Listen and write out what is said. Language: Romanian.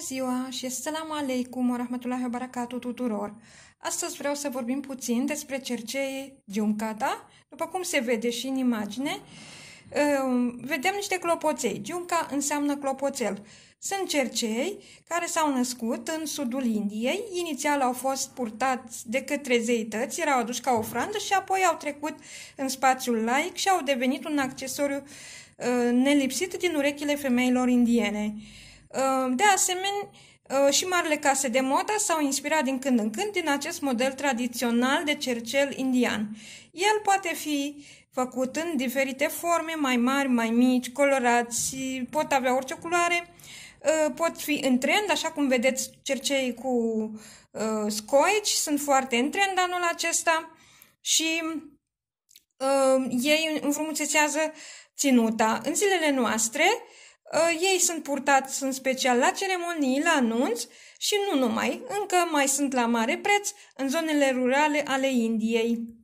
ziua și wa rahmatullahi wa barakatuh tuturor! Astăzi vreau să vorbim puțin despre cercei Giuncata. După cum se vede și în imagine, um, vedem niște clopoței. Giunca înseamnă clopoțel. Sunt cercei care s-au născut în sudul Indiei. Inițial au fost purtați de către zeități, erau aduși ca ofrandă și apoi au trecut în spațiul laic și au devenit un accesoriu uh, nelipsit din urechile femeilor indiene. Ehm, de asemenea, ehm, și marile case de moda s-au inspirat din când în când din acest model tradițional de cercel indian. El poate fi făcut în diferite forme, mai mari, mai mici, colorați, pot avea orice culoare, ehm, pot fi în trend, așa cum vedeți cercei cu scoici, sunt foarte în trend anul acesta și ei înfrumusețează ținuta. În zilele noastre, Ă, ei sunt purtați în special la ceremonii, la anunț și nu numai, încă mai sunt la mare preț în zonele rurale ale Indiei.